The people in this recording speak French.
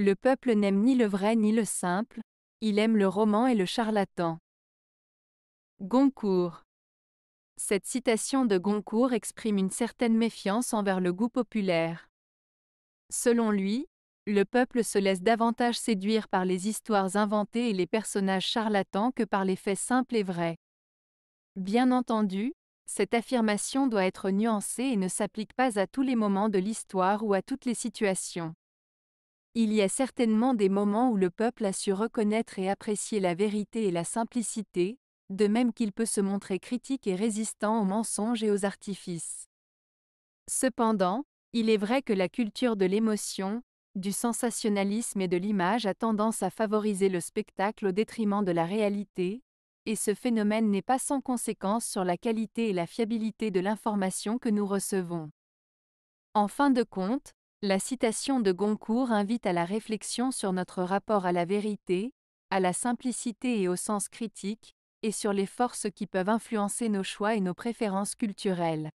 Le peuple n'aime ni le vrai ni le simple, il aime le roman et le charlatan. Goncourt. Cette citation de Goncourt exprime une certaine méfiance envers le goût populaire. Selon lui, le peuple se laisse davantage séduire par les histoires inventées et les personnages charlatans que par les faits simples et vrais. Bien entendu, cette affirmation doit être nuancée et ne s'applique pas à tous les moments de l'histoire ou à toutes les situations. Il y a certainement des moments où le peuple a su reconnaître et apprécier la vérité et la simplicité, de même qu'il peut se montrer critique et résistant aux mensonges et aux artifices. Cependant, il est vrai que la culture de l'émotion, du sensationnalisme et de l'image a tendance à favoriser le spectacle au détriment de la réalité, et ce phénomène n'est pas sans conséquence sur la qualité et la fiabilité de l'information que nous recevons. En fin de compte, la citation de Goncourt invite à la réflexion sur notre rapport à la vérité, à la simplicité et au sens critique, et sur les forces qui peuvent influencer nos choix et nos préférences culturelles.